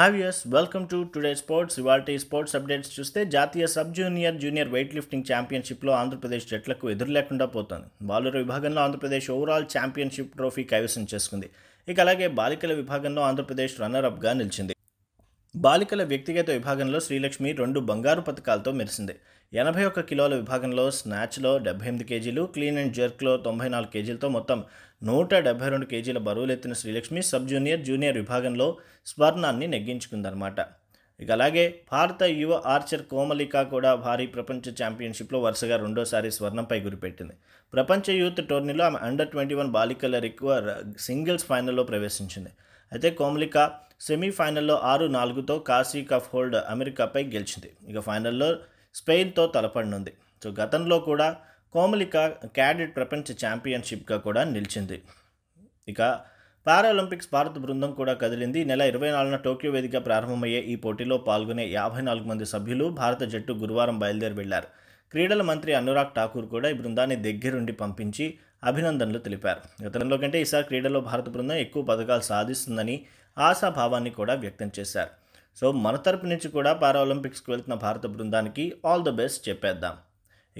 హావియస్ welcome to today sports ఇవాళ sports updates చూస్తే జాతీయ sub junior junior weightlifting ఛాంపియన్షిప్లో ఆంధ్రప్రదేశ్ జట్లకు ఎదురు లేకుండా పోతుంది బాలుర విభాగంలో ఆంధ్రప్రదేశ్ ఓవరాల్ ఛాంపియన్షిప్ ట్రోఫీ కైవసం చేసుకుంది ఇక అలాగే బాలికల విభాగంలో ఆంధ్రప్రదేశ్ రన్నర్ అప్గా నిలిచింది బాలికల వ్యక్తిగత విభాగంలో శ్రీలక్ష్మి రెండు బంగారు పథకాలతో మెరిసింది ఎనభై ఒక్క కిలోల విభాగంలో స్నాచ్లో డెబ్బై ఎనిమిది కేజీలు క్లీన్ అండ్ జర్క్లో తొంభై నాలుగు కేజీలతో మొత్తం నూట డెబ్బై రెండు కేజీల బరువులెత్తిన శ్రీలక్ష్మి సబ్ జూనియర్ జూనియర్ విభాగంలో స్వర్ణాన్ని నెగ్గించుకుందన్నమాట ఇక అలాగే భారత యువ ఆర్చర్ కోమలిక కూడా భారీ ప్రపంచ ఛాంపియన్షిప్లో వరుసగా రెండోసారి స్వర్ణంపై గురిపెట్టింది ప్రపంచ యూత్ టోర్నీలో ఆమె అండర్ ట్వంటీ వన్ బాలికల రిక్వ సింగిల్స్ ఫైనల్లో ప్రవేశించింది అయితే కోమలిక సెమీఫైనల్లో ఆరు నాలుగుతో కాశీ కఫ్ హోల్డ్ అమెరికాపై గెలిచింది ఇక ఫైనల్లో స్పెయిన్తో తలపడినుంది సో గతంలో కూడా కోమలిక క్యాడెట్ ప్రపంచ ఛాంపియన్షిప్గా కూడా నిలిచింది ఇక పారాలింపిక్స్ భారత బృందం కూడా కదిలింది నెల ఇరవై నాలుగున టోక్యో వేదిక ప్రారంభమయ్యే ఈ పోటీలో పాల్గొనే యాభై నాలుగు మంది సభ్యులు భారత జట్టు గురువారం బయలుదేరి వెళ్లారు క్రీడల మంత్రి అనురాగ్ ఠాకూర్ కూడా ఈ బృందాన్ని దగ్గరుండి పంపించి అభినందనలు తెలిపారు గతంలో కంటే ఈసారి క్రీడలో భారత బృందం ఎక్కువ పథకాలు సాధిస్తుందని ఆశాభావాన్ని కూడా వ్యక్తం చేశారు సో మన తరపు నుంచి కూడా పారాలింపిక్స్కి వెళ్తున్న భారత బృందానికి ఆల్ ద బెస్ట్ చెప్పేద్దాం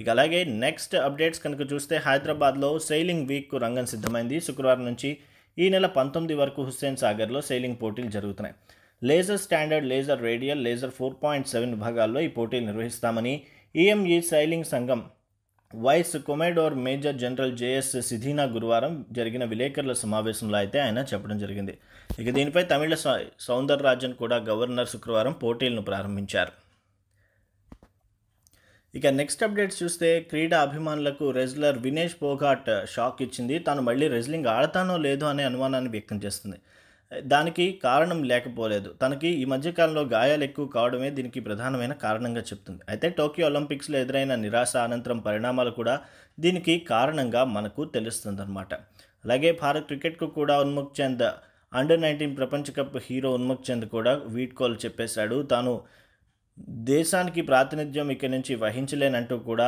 ఇక అలాగే నెక్స్ట్ అప్డేట్స్ కనుక చూస్తే హైదరాబాద్లో సెయిలింగ్ వీక్కు రంగం సిద్ధమైంది శుక్రవారం నుంచి ఈ నెల పంతొమ్మిది వరకు హుస్సేన్ సాగర్లో సెయిలింగ్ పోటీలు జరుగుతున్నాయి laser standard laser radial laser four point seven విభాగాల్లో ఈ పోటీలు నిర్వహిస్తామని ఈఎంఈ e సైలింగ్ e సంఘం vice commodore major general JS సిధీనా గురువారం జరిగిన విలేకరుల సమావేశంలో అయితే ఆయన చెప్పడం జరిగింది ఇక దీనిపై తమిళ సౌందరరాజన్ కూడా గవర్నర్ శుక్రవారం పోటీలను ప్రారంభించారు ఇక నెక్స్ట్ అప్డేట్స్ చూస్తే క్రీడా అభిమానులకు రెజ్లర్ వినేష్ పోఘాట్ షాక్ ఇచ్చింది తాను మళ్ళీ రెజ్లింగ్ ఆడతానో లేదో అనే అనుమానాన్ని వ్యక్తం చేస్తుంది దానికి కారణం లేకపోలేదు తనకి ఈ మధ్యకాలంలో గాయాలు ఎక్కువ కావడమే దీనికి ప్రధానమైన కారణంగా చెప్తుంది అయితే టోక్యో ఒలింపిక్స్లో ఎదురైన నిరాశ అనంతరం పరిణామాలు కూడా దీనికి కారణంగా మనకు తెలుస్తుందన్నమాట అలాగే భారత్ క్రికెట్కు కూడా ఉన్ముఖ్ చంద్ అండర్ నైన్టీన్ ప్రపంచ కప్ హీరో ఉన్ముఖ్ చంద్ కూడా వీడ్కోలు చెప్పేశాడు తాను దేశానికి ప్రాతినిధ్యం ఇక్కడి నుంచి వహించలేనంటూ కూడా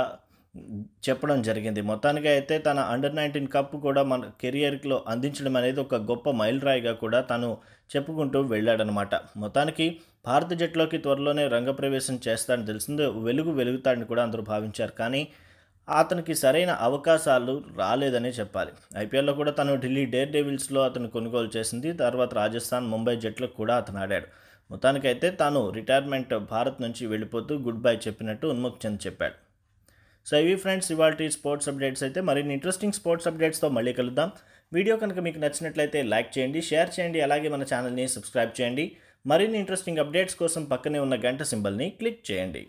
చెప్పడం జరిగింది మొత్తానికి అయితే తన అండర్ నైన్టీన్ కప్ కూడా మన కెరియర్లో అందించడం అనేది ఒక గొప్ప మైలురాయిగా కూడా తను చెప్పుకుంటూ వెళ్ళాడనమాట మొత్తానికి భారత జట్లోకి త్వరలోనే రంగప్రవేశం చేస్తాడని తెలిసింది వెలుగు వెలుగుతాడని కూడా అందరూ భావించారు కానీ అతనికి సరైన అవకాశాలు రాలేదనే చెప్పాలి ఐపీఎల్లో కూడా తను ఢిల్లీ డేర్ డేవిల్స్లో అతను కొనుగోలు చేసింది తర్వాత రాజస్థాన్ ముంబై జట్లకు కూడా అతను ఆడాడు మొత్తానికైతే తాను రిటైర్మెంట్ భారత్ నుంచి వెళ్ళిపోతూ గుడ్ బై చెప్పినట్టు ఉన్ముఖ్ చంద్ చెప్పాడు సో ఇవి ఫ్రెండ్స్ ఇవాళ స్పోర్ట్స్ అప్డేట్స్ అయితే మరిన్ని ఇంట్రెస్టింగ్ స్పోర్ట్స్ అప్డేట్స్తో మళ్ళీ కలుద్దాం వీడియో కనుక మీకు నచ్చినట్లయితే లైక్ చేయండి షేర్ చేయండి అలాగే మన ఛానల్ని సబ్స్క్రైబ్ చేయండి మరిన్ని ఇంట్రెస్టింగ్ అప్డేట్స్ కోసం పక్కనే ఉన్న గంట సింబల్ని క్లిక్ చేయండి